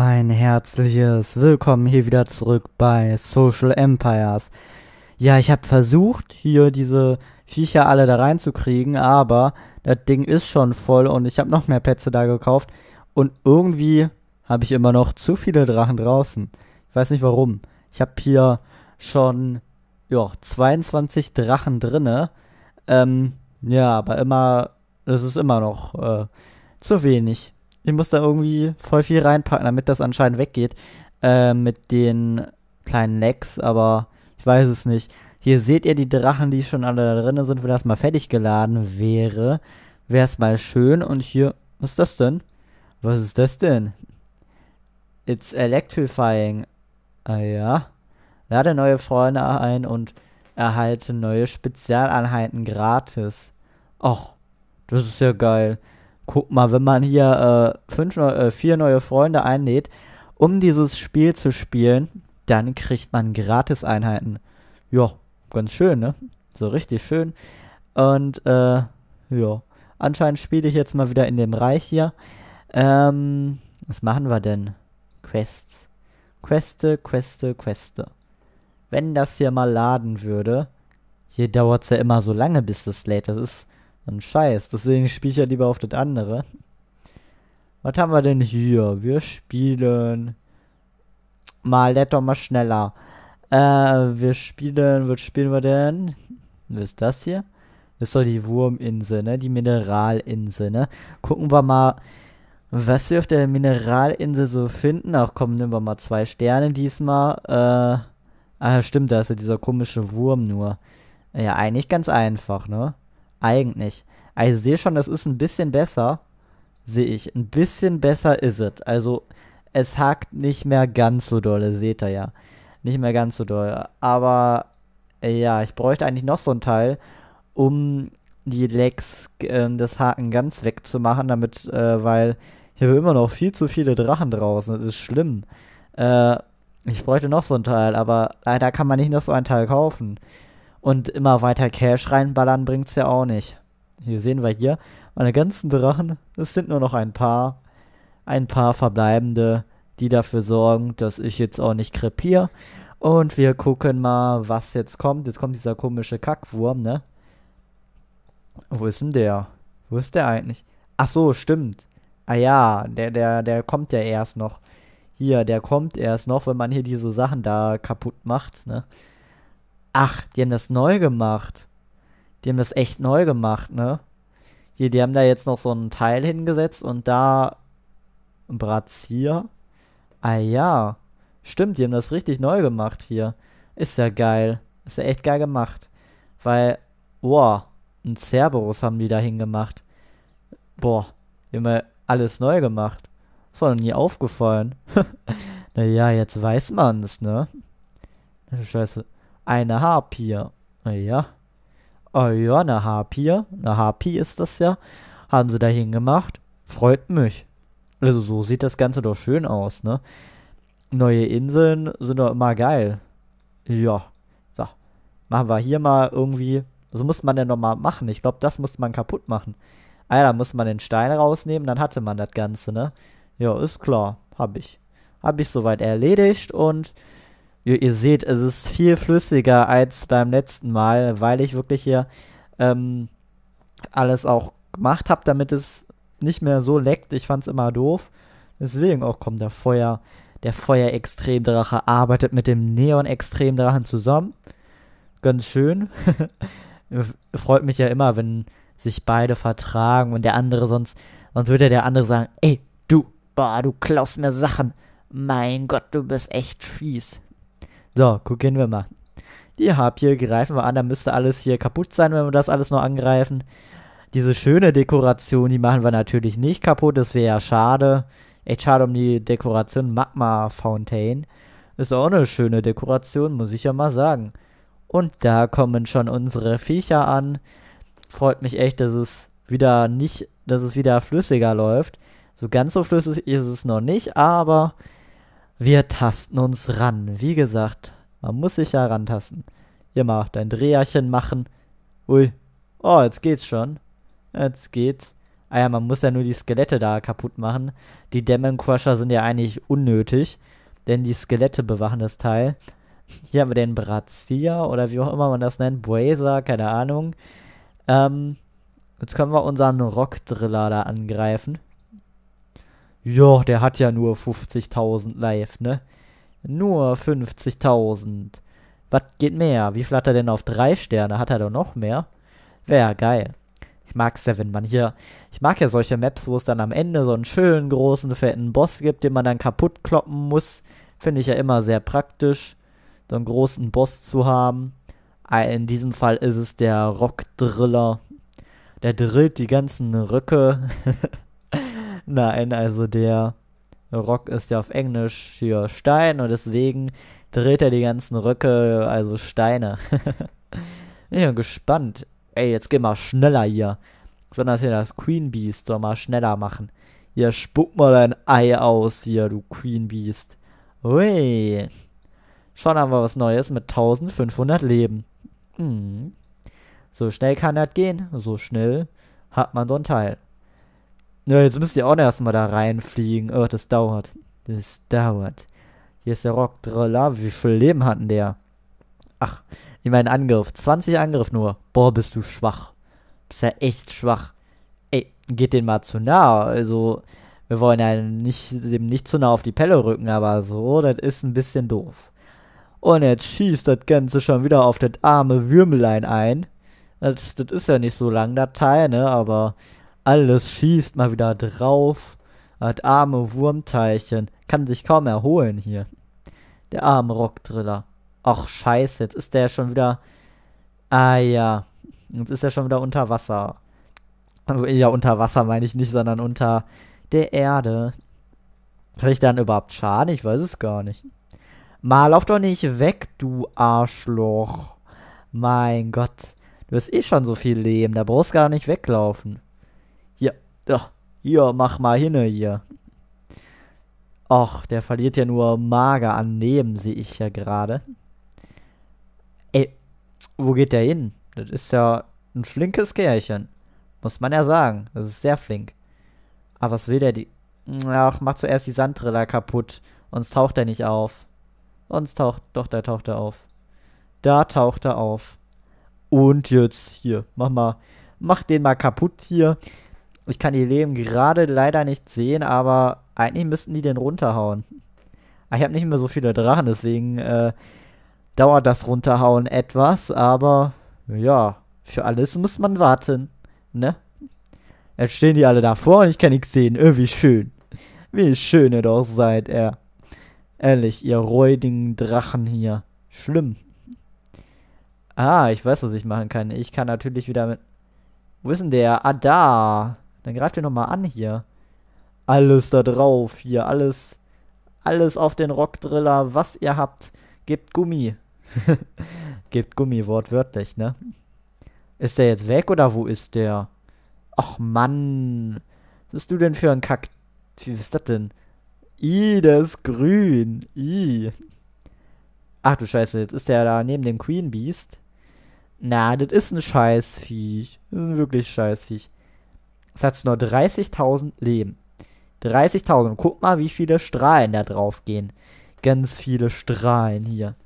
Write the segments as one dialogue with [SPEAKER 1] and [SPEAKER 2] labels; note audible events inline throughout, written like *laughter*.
[SPEAKER 1] Ein herzliches Willkommen hier wieder zurück bei Social Empires. Ja, ich habe versucht, hier diese Viecher alle da reinzukriegen, aber das Ding ist schon voll und ich habe noch mehr Plätze da gekauft und irgendwie habe ich immer noch zu viele Drachen draußen. Ich weiß nicht warum. Ich habe hier schon ja 22 Drachen drinne. Ähm, ja, aber immer, das ist immer noch äh, zu wenig. Ich muss da irgendwie voll viel reinpacken, damit das anscheinend weggeht. Äh, mit den kleinen Lecks, aber ich weiß es nicht. Hier seht ihr die Drachen, die schon alle da drin sind. Wenn das mal fertig geladen wäre, wäre es mal schön. Und hier, was ist das denn? Was ist das denn? It's electrifying. Ah ja. Lade neue Freunde ein und erhalte neue Spezialeinheiten gratis. Och, das ist ja geil guck mal, wenn man hier äh, fünf, äh, vier neue Freunde einlädt, um dieses Spiel zu spielen, dann kriegt man Gratis-Einheiten. Ja, ganz schön, ne? So richtig schön. Und äh, ja, anscheinend spiele ich jetzt mal wieder in dem Reich hier. Ähm, was machen wir denn? Quests. Queste, Queste, Queste. Wenn das hier mal laden würde. Hier dauert es ja immer so lange, bis das lädt. Das ist ein Scheiß, deswegen spiele ich ja lieber auf das andere. Was haben wir denn hier? Wir spielen. Mal netter, mal schneller. Äh, wir spielen. Was spielen wir denn? Was ist das hier? Das ist doch die Wurminsel, ne? Die Mineralinsel, ne? Gucken wir mal, was wir auf der Mineralinsel so finden. Ach komm, nehmen wir mal zwei Sterne diesmal. Äh. Ah, stimmt, da ist ja dieser komische Wurm nur. Ja, eigentlich ganz einfach, ne? Eigentlich. Also ich sehe schon, das ist ein bisschen besser. Sehe ich. Ein bisschen besser ist es. Also es hakt nicht mehr ganz so dolle, seht ihr ja. Nicht mehr ganz so doll. Aber äh, ja, ich bräuchte eigentlich noch so ein Teil, um die Lecks, äh, das Haken ganz wegzumachen, damit, äh, weil hier immer noch viel zu viele Drachen draußen. Das ist schlimm. Äh, ich bräuchte noch so ein Teil, aber leider ah, kann man nicht noch so ein Teil kaufen. Und immer weiter Cash reinballern bringt's ja auch nicht. Hier sehen wir hier meine ganzen Drachen. Es sind nur noch ein paar. Ein paar verbleibende, die dafür sorgen, dass ich jetzt auch nicht krepiere. Und wir gucken mal, was jetzt kommt. Jetzt kommt dieser komische Kackwurm, ne? Wo ist denn der? Wo ist der eigentlich? Ach so, stimmt. Ah ja, der, der, der kommt ja erst noch. Hier, der kommt erst noch, wenn man hier diese Sachen da kaputt macht, ne? Ach, die haben das neu gemacht. Die haben das echt neu gemacht, ne? Hier, die haben da jetzt noch so einen Teil hingesetzt und da ein Brazier. Ah ja. Stimmt, die haben das richtig neu gemacht hier. Ist ja geil. Ist ja echt geil gemacht. Weil, boah, ein Cerberus haben die da hingemacht. Boah, die haben ja alles neu gemacht. Das war noch nie aufgefallen. *laughs* naja, jetzt weiß man es, ne? Scheiße eine Harpie. Ja. Oh ja, eine Harpier. Eine Harpie ist das ja. Haben sie dahin gemacht. Freut mich. Also so sieht das Ganze doch schön aus, ne? Neue Inseln sind doch immer geil. Ja. So. Machen wir hier mal irgendwie. So muss man denn nochmal machen. Ich glaube, das musste man kaputt machen. Ah ja, da muss man den Stein rausnehmen, dann hatte man das Ganze, ne? Ja, ist klar. Hab ich. Hab ich soweit erledigt und ihr, ihr, seht, es ist viel flüssiger als beim letzten Mal, weil ich wirklich hier ähm, alles auch gemacht habe, damit es nicht mehr so leckt. Ich fand es immer doof. Deswegen auch kommt der Feuer, der Feuerextremdrache arbeitet mit dem Neon-Extremdrachen zusammen. Ganz schön. *laughs* Freut mich ja immer, wenn sich beide vertragen und der andere sonst, sonst würde der andere sagen, ey, du, boah, du klaust mir Sachen. Mein Gott, du bist echt fies. So, gucken wir mal. Die hab greifen wir an, da müsste alles hier kaputt sein, wenn wir das alles nur angreifen. Diese schöne Dekoration, die machen wir natürlich nicht kaputt, das wäre ja schade. Echt schade um die Dekoration Magma Fountain. Ist auch eine schöne Dekoration, muss ich ja mal sagen. Und da kommen schon unsere Viecher an. Freut mich echt, dass es wieder nicht, dass es wieder flüssiger läuft. So ganz so flüssig ist es noch nicht, aber wir tasten uns ran. Wie gesagt, man muss sich ja rantasten. Immer dein Dreherchen machen. Ui. Oh, jetzt geht's schon. Jetzt geht's. Ah ja, man muss ja nur die Skelette da kaputt machen. Die Demon Crusher sind ja eigentlich unnötig, denn die Skelette bewachen das Teil. Hier haben wir den Brazier oder wie auch immer man das nennt. Brazer, keine Ahnung. Ähm, jetzt können wir unseren Rock Driller da angreifen ja, der hat ja nur 50.000 live, ne? Nur 50.000. Was geht mehr? Wie viel hat er denn auf drei Sterne? Hat er doch noch mehr? Wäre geil. Ich mag Seven, man. Hier, ich mag ja solche Maps, wo es dann am Ende so einen schönen, großen, fetten Boss gibt, den man dann kaputt kloppen muss. Finde ich ja immer sehr praktisch, so einen großen Boss zu haben. Ah, in diesem Fall ist es der Rockdriller. Der drillt die ganzen Röcke. *laughs* Nein, also der Rock ist ja auf Englisch hier Stein und deswegen dreht er die ganzen Röcke, also Steine. ich *laughs* bin gespannt. Ey, jetzt geh mal schneller hier. Besonders hier das Queen Beast soll mal schneller machen. Hier, spuck mal dein Ei aus hier, du Queen Beast. Ui. Schon haben wir was Neues mit 1500 Leben. Hm. So schnell kann das gehen. So schnell hat man so ein Teil. Ja, jetzt müsst ihr auch erstmal da reinfliegen. Oh, das dauert. Das dauert. Hier ist der Rock Drolla. Wie viel Leben hatten der? Ach, ich meine Angriff. 20 Angriff nur. Boah, bist du schwach. Bist ja echt schwach. Ey, geht den mal zu nah. Also, wir wollen ja nicht, dem nicht zu nah auf die Pelle rücken, aber so, das ist ein bisschen doof. Und jetzt schießt das Ganze schon wieder auf das arme Würmelein ein. Das, das ist ja nicht so lang, das Teil, ne? Aber alles schießt mal wieder drauf. Hat arme Wurmteilchen. Kann sich kaum erholen hier. Der arme Rockdriller. Ach, scheiße, jetzt ist der schon wieder. Ah ja. Jetzt ist er schon wieder unter Wasser. Also, ja, unter Wasser meine ich nicht, sondern unter der Erde. Habe ich dann überhaupt Schaden? Ich weiß es gar nicht. Mal lauf doch nicht weg, du Arschloch. Mein Gott. Du hast eh schon so viel Leben, da brauchst du gar nicht weglaufen. Doch, hier, mach mal hinne hier. Och, der verliert ja nur mager an Neben, sehe ich ja gerade. Ey, wo geht der hin? Das ist ja ein flinkes Kerlchen. Muss man ja sagen. Das ist sehr flink. Aber ah, was will der die. Ach, mach zuerst die Sandriller kaputt. Sonst taucht er nicht auf. Sonst taucht. Doch, da taucht er auf. Da taucht er auf. Und jetzt hier. Mach mal. Mach den mal kaputt hier. Ich kann die Leben gerade leider nicht sehen, aber eigentlich müssten die den runterhauen. Ah, ich habe nicht mehr so viele Drachen, deswegen äh, dauert das Runterhauen etwas, aber ja, für alles muss man warten, ne? Jetzt stehen die alle davor und ich kann nichts sehen. Irgendwie äh, schön. Wie schön ihr doch seid, ey. Ehrlich, ihr räudigen Drachen hier. Schlimm. Ah, ich weiß, was ich machen kann. Ich kann natürlich wieder mit... Wo ist denn der? Ah, da. Dann greift ihr nochmal an hier. Alles da drauf hier, alles, alles auf den Rockdriller, was ihr habt. Gebt Gummi. *laughs* Gebt Gummi, wortwörtlich, ne? Ist der jetzt weg oder wo ist der? Ach Mann. Was bist du denn für ein Kack... Wie ist das denn? I, der ist grün. I. Ach du Scheiße, jetzt ist der da neben dem Queen Beast. Na, das ist ein Scheißviech. Das ist ein wirklich Scheißviech. Es hat nur 30.000 Leben. 30.000. Guck mal, wie viele Strahlen da drauf gehen. Ganz viele Strahlen hier.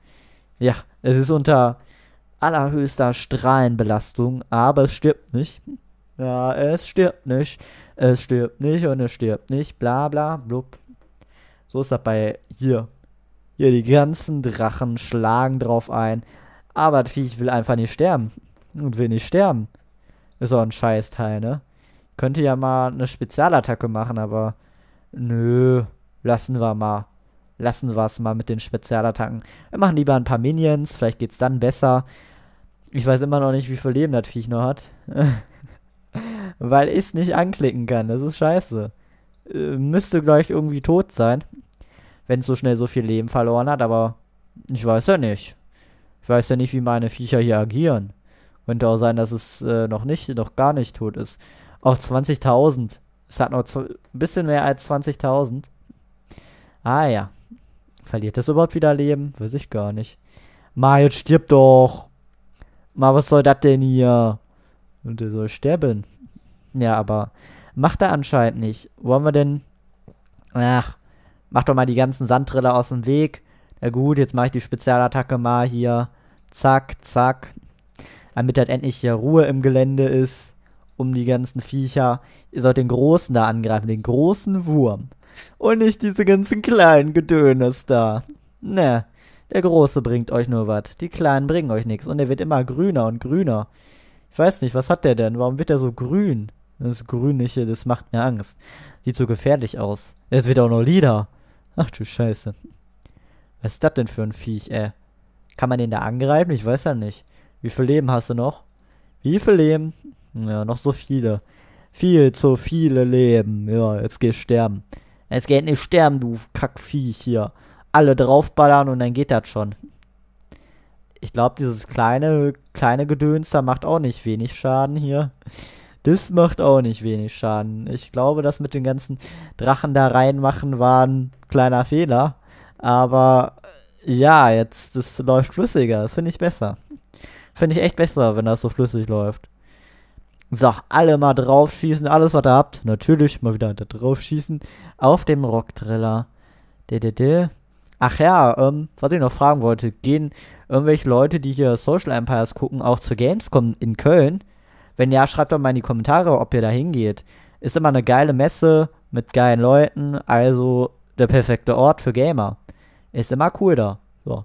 [SPEAKER 1] Ja, es ist unter allerhöchster Strahlenbelastung, aber es stirbt nicht. Ja, es stirbt nicht. Es stirbt nicht und es stirbt nicht. Bla bla blub. So ist das bei hier. Hier, die ganzen Drachen schlagen drauf ein. Aber das Viech will einfach nicht sterben. Und will nicht sterben. Ist doch ein Scheißteil, ne? Könnte ja mal eine Spezialattacke machen, aber nö, lassen wir mal. Lassen wir es mal mit den Spezialattacken. Wir machen lieber ein paar Minions, vielleicht geht's dann besser. Ich weiß immer noch nicht, wie viel Leben das Viech noch hat. *laughs* Weil ich es nicht anklicken kann. Das ist scheiße. Äh, müsste gleich irgendwie tot sein. Wenn es so schnell so viel Leben verloren hat, aber ich weiß ja nicht. Ich weiß ja nicht, wie meine Viecher hier agieren. Könnte auch sein, dass es äh, noch nicht, noch gar nicht tot ist auf 20.000. Es hat nur ein bisschen mehr als 20.000. Ah ja. Verliert das überhaupt wieder Leben? Weiß ich gar nicht. Ma, jetzt stirb doch. Ma, was soll das denn hier? Und der soll sterben. Ja, aber macht er anscheinend nicht. Wollen wir denn... Ach, mach doch mal die ganzen Sandtriller aus dem Weg. Na gut, jetzt mache ich die Spezialattacke mal hier. Zack, zack. Damit halt endlich hier Ruhe im Gelände ist um die ganzen Viecher. Ihr sollt den Großen da angreifen, den großen Wurm. Und nicht diese ganzen kleinen Gedönes da. Ne, der Große bringt euch nur was. Die Kleinen bringen euch nichts. Und er wird immer grüner und grüner. Ich weiß nicht, was hat der denn? Warum wird er so grün? Das Grünliche, das macht mir Angst. Sieht so gefährlich aus. Jetzt wird auch noch Lieder. Ach du Scheiße. Was ist das denn für ein Viech, ey? Kann man den da angreifen? Ich weiß ja nicht. Wie viel Leben hast du noch? Wie viel Leben? Ja, noch so viele. Viel zu viele leben. Ja, jetzt geh sterben. Jetzt geht nicht sterben, du Kackviech hier. Alle draufballern und dann geht das schon. Ich glaube, dieses kleine, kleine Gedöns da macht auch nicht wenig Schaden hier. Das macht auch nicht wenig Schaden. Ich glaube, das mit den ganzen Drachen da reinmachen war ein kleiner Fehler. Aber ja, jetzt das läuft flüssiger. Das finde ich besser. Finde ich echt besser, wenn das so flüssig läuft und sag alle mal draufschießen, alles was ihr habt. Natürlich mal wieder da drauf auf dem Rocktriller. Ach ja, ähm, was ich noch fragen wollte, gehen irgendwelche Leute, die hier Social Empires gucken, auch zu Gamescom in Köln? Wenn ja, schreibt doch mal in die Kommentare, ob ihr da hingeht. Ist immer eine geile Messe mit geilen Leuten, also der perfekte Ort für Gamer. Ist immer cool da. So.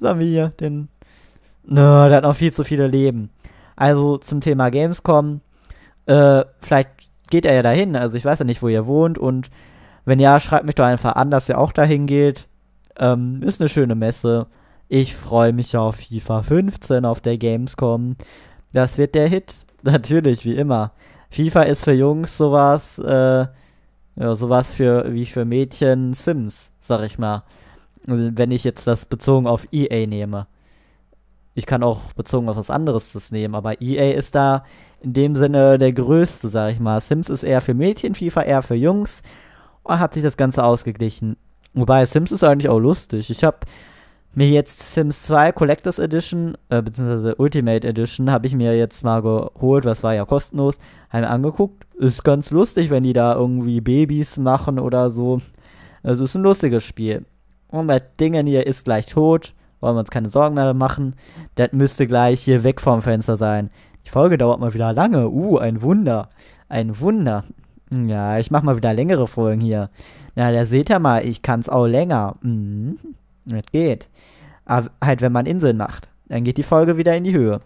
[SPEAKER 1] Sagen wir hier, den. Na, der hat noch viel zu viele Leben. Also zum Thema Gamescom, äh, vielleicht geht er ja dahin. Also ich weiß ja nicht, wo ihr wohnt und wenn ja, schreibt mich doch einfach an, dass ihr auch dahin geht. Ähm, ist eine schöne Messe. Ich freue mich auf FIFA 15 auf der Gamescom. Das wird der Hit. *laughs* Natürlich, wie immer. FIFA ist für Jungs sowas, äh, ja, sowas für, wie für Mädchen Sims, sag ich mal. Wenn ich jetzt das bezogen auf EA nehme ich kann auch bezogen auf was anderes das nehmen, aber EA ist da in dem Sinne der größte, sag ich mal. Sims ist eher für Mädchen, FIFA eher für Jungs und hat sich das Ganze ausgeglichen. Wobei Sims ist eigentlich auch lustig. Ich habe mir jetzt Sims 2 Collectors Edition, äh, beziehungsweise Ultimate Edition, habe ich mir jetzt mal geholt, was war ja kostenlos, habe halt angeguckt. Ist ganz lustig, wenn die da irgendwie Babys machen oder so. Also ist ein lustiges Spiel. Und bei Dingen hier ist gleich tot wollen wir uns keine Sorgen mehr machen. Das müsste gleich hier weg vom Fenster sein. Die Folge dauert mal wieder lange. Uh, ein Wunder. Ein Wunder. Ja, ich mach mal wieder längere Folgen hier. Na, da seht ihr mal, ich kann's auch länger. Mhm. Das geht. Aber halt, wenn man Inseln macht, dann geht die Folge wieder in die Höhe.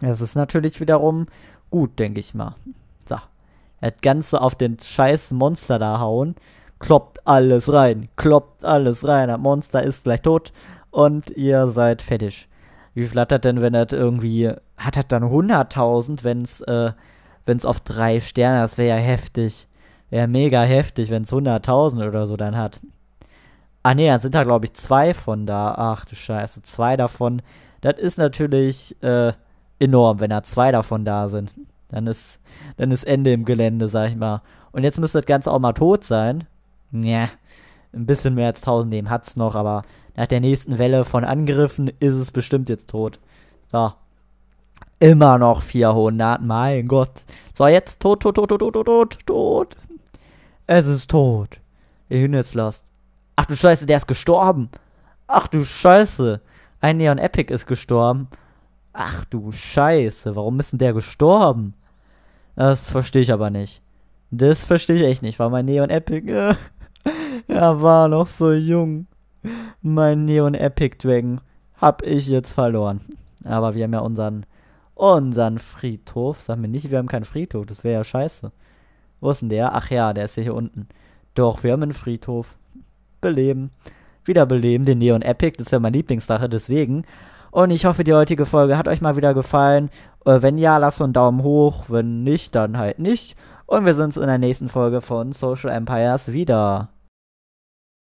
[SPEAKER 1] Das ist natürlich wiederum gut, denke ich mal. So. Das Ganze auf den scheiß Monster da hauen. Kloppt alles rein. Kloppt alles rein. Das Monster ist gleich tot und ihr seid fertig. Wie viel hat das denn, wenn das irgendwie, hat das dann 100.000, wenn es äh, wenn's auf drei Sterne, das wäre ja heftig. Wäre mega heftig, wenn es 100.000 oder so dann hat. Ah ne, dann sind da glaube ich zwei von da. Ach du Scheiße, zwei davon. Das ist natürlich äh, enorm, wenn da zwei davon da sind. Dann ist, dann ist Ende im Gelände, sag ich mal. Und jetzt müsste das Ganze auch mal tot sein. Ja ein bisschen mehr als 1000 hat es noch, aber nach der nächsten Welle von Angriffen ist es bestimmt jetzt tot. So. Immer noch 400, mein Gott. So, jetzt tot, tot, tot, tot, tot, tot, tot. Es ist tot. Ihr Hühnerslast. Ach du Scheiße, der ist gestorben. Ach du Scheiße. Ein Neon Epic ist gestorben. Ach du Scheiße, warum ist denn der gestorben? Das verstehe ich aber nicht. Das verstehe ich echt nicht, weil mein Neon Epic. Äh, *laughs* er war noch so jung. Mein Neon Epic Dragon hab ich jetzt verloren. Aber wir haben ja unseren, unseren Friedhof. Sag mir nicht, wir haben keinen Friedhof. Das wäre ja scheiße. Wo ist denn der? Ach ja, der ist hier unten. Doch, wir haben einen Friedhof. Beleben. Wiederbeleben, den Neon Epic. Das ist ja meine Lieblingssache, deswegen. Und ich hoffe, die heutige Folge hat euch mal wieder gefallen. Äh, wenn ja, lasst so einen Daumen hoch. Wenn nicht, dann halt nicht. Und wir sehen uns in der nächsten Folge von Social Empires wieder.